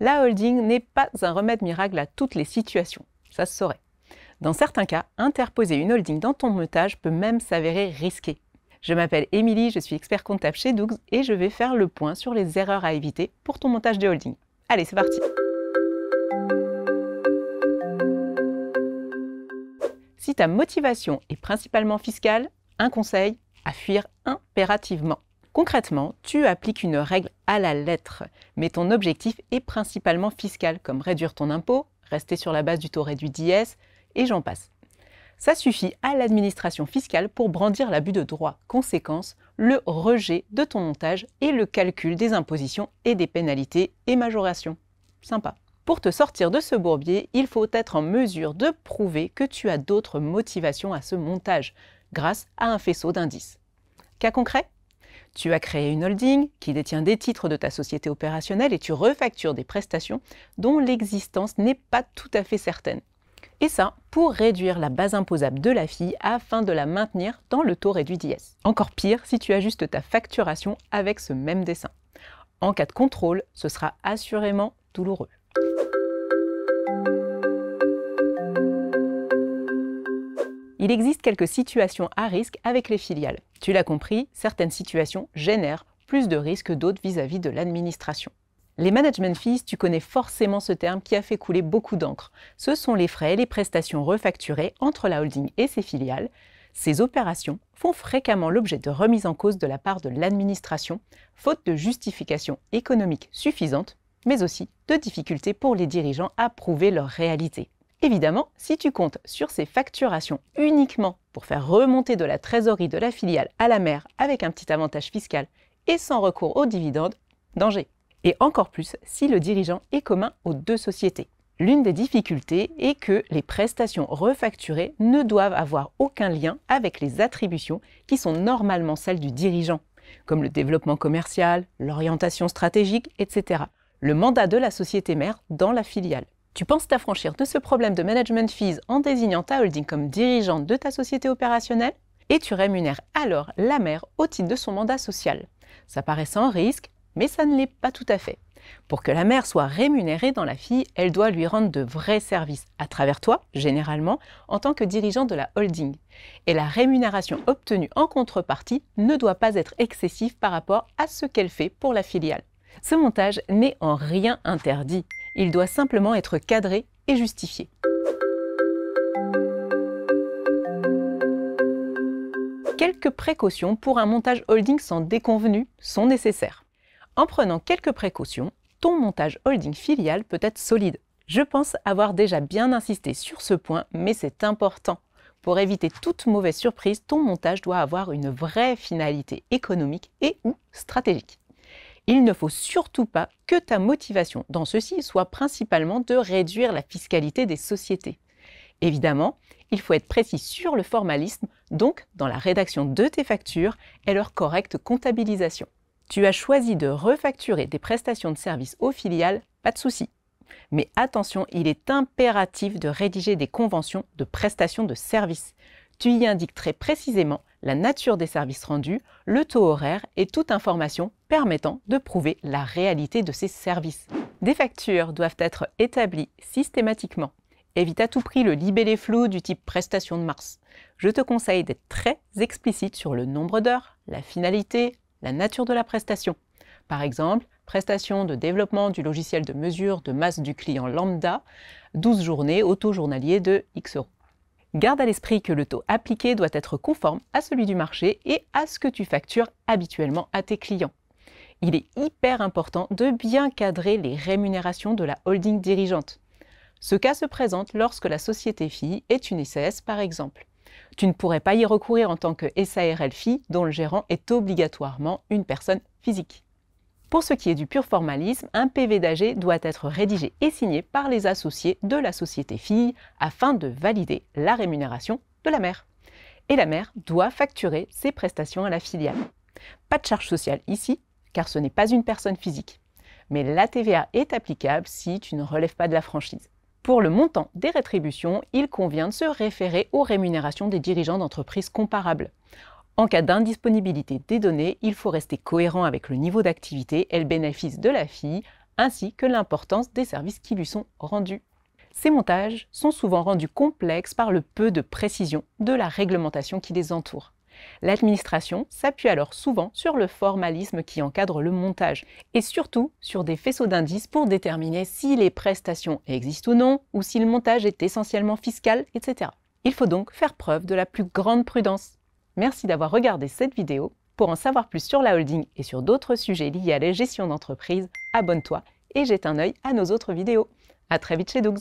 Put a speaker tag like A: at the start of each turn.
A: la holding n'est pas un remède miracle à toutes les situations, ça se saurait. Dans certains cas, interposer une holding dans ton montage peut même s'avérer risqué. Je m'appelle Émilie, je suis expert comptable chez Doug's et je vais faire le point sur les erreurs à éviter pour ton montage de holding. Allez, c'est parti Si ta motivation est principalement fiscale, un conseil, à fuir impérativement. Concrètement, tu appliques une règle à la lettre, mais ton objectif est principalement fiscal, comme réduire ton impôt, rester sur la base du taux réduit d'IS, et j'en passe. Ça suffit à l'administration fiscale pour brandir l'abus de droit. Conséquence, le rejet de ton montage et le calcul des impositions et des pénalités et majorations. Sympa. Pour te sortir de ce bourbier, il faut être en mesure de prouver que tu as d'autres motivations à ce montage, grâce à un faisceau d'indices. Cas concret tu as créé une holding qui détient des titres de ta société opérationnelle et tu refactures des prestations dont l'existence n'est pas tout à fait certaine. Et ça, pour réduire la base imposable de la fille afin de la maintenir dans le taux réduit d'IS. Encore pire si tu ajustes ta facturation avec ce même dessin. En cas de contrôle, ce sera assurément douloureux. il existe quelques situations à risque avec les filiales. Tu l'as compris, certaines situations génèrent plus de risques que d'autres vis-à-vis de l'administration. Les management fees, tu connais forcément ce terme qui a fait couler beaucoup d'encre. Ce sont les frais et les prestations refacturées entre la holding et ses filiales. Ces opérations font fréquemment l'objet de remises en cause de la part de l'administration, faute de justification économique suffisante, mais aussi de difficultés pour les dirigeants à prouver leur réalité. Évidemment, si tu comptes sur ces facturations uniquement pour faire remonter de la trésorerie de la filiale à la mère avec un petit avantage fiscal et sans recours aux dividendes, danger. Et encore plus si le dirigeant est commun aux deux sociétés. L'une des difficultés est que les prestations refacturées ne doivent avoir aucun lien avec les attributions qui sont normalement celles du dirigeant, comme le développement commercial, l'orientation stratégique, etc. Le mandat de la société mère dans la filiale. Tu penses t'affranchir de ce problème de management fees en désignant ta holding comme dirigeante de ta société opérationnelle et tu rémunères alors la mère au titre de son mandat social. Ça paraît sans risque, mais ça ne l'est pas tout à fait. Pour que la mère soit rémunérée dans la fille, elle doit lui rendre de vrais services, à travers toi, généralement, en tant que dirigeant de la holding. Et la rémunération obtenue en contrepartie ne doit pas être excessive par rapport à ce qu'elle fait pour la filiale. Ce montage n'est en rien interdit. Il doit simplement être cadré et justifié. Quelques précautions pour un montage holding sans déconvenu sont nécessaires. En prenant quelques précautions, ton montage holding filial peut être solide. Je pense avoir déjà bien insisté sur ce point, mais c'est important. Pour éviter toute mauvaise surprise, ton montage doit avoir une vraie finalité économique et ou stratégique. Il ne faut surtout pas que ta motivation dans ceci soit principalement de réduire la fiscalité des sociétés. Évidemment, il faut être précis sur le formalisme, donc dans la rédaction de tes factures et leur correcte comptabilisation. Tu as choisi de refacturer des prestations de services aux filiales, pas de souci. Mais attention, il est impératif de rédiger des conventions de prestations de services. Tu y indiques très précisément la nature des services rendus, le taux horaire et toute information permettant de prouver la réalité de ces services. Des factures doivent être établies systématiquement. Évite à tout prix le libellé flou du type prestation de Mars. Je te conseille d'être très explicite sur le nombre d'heures, la finalité, la nature de la prestation. Par exemple, prestation de développement du logiciel de mesure de masse du client lambda, 12 journées, taux journalier de X euros. Garde à l'esprit que le taux appliqué doit être conforme à celui du marché et à ce que tu factures habituellement à tes clients. Il est hyper important de bien cadrer les rémunérations de la holding dirigeante. Ce cas se présente lorsque la société fille est une SAS par exemple. Tu ne pourrais pas y recourir en tant que SARL fille dont le gérant est obligatoirement une personne physique. Pour ce qui est du pur formalisme, un PV d'AG doit être rédigé et signé par les associés de la société fille afin de valider la rémunération de la mère. Et la mère doit facturer ses prestations à la filiale. Pas de charge sociale ici, car ce n'est pas une personne physique. Mais la TVA est applicable si tu ne relèves pas de la franchise. Pour le montant des rétributions, il convient de se référer aux rémunérations des dirigeants d'entreprises comparables. En cas d'indisponibilité des données, il faut rester cohérent avec le niveau d'activité et le bénéfice de la fille, ainsi que l'importance des services qui lui sont rendus. Ces montages sont souvent rendus complexes par le peu de précision de la réglementation qui les entoure. L'administration s'appuie alors souvent sur le formalisme qui encadre le montage et surtout sur des faisceaux d'indices pour déterminer si les prestations existent ou non ou si le montage est essentiellement fiscal, etc. Il faut donc faire preuve de la plus grande prudence. Merci d'avoir regardé cette vidéo. Pour en savoir plus sur la holding et sur d'autres sujets liés à la gestion d'entreprise, abonne-toi et jette un œil à nos autres vidéos. À très vite chez Dougs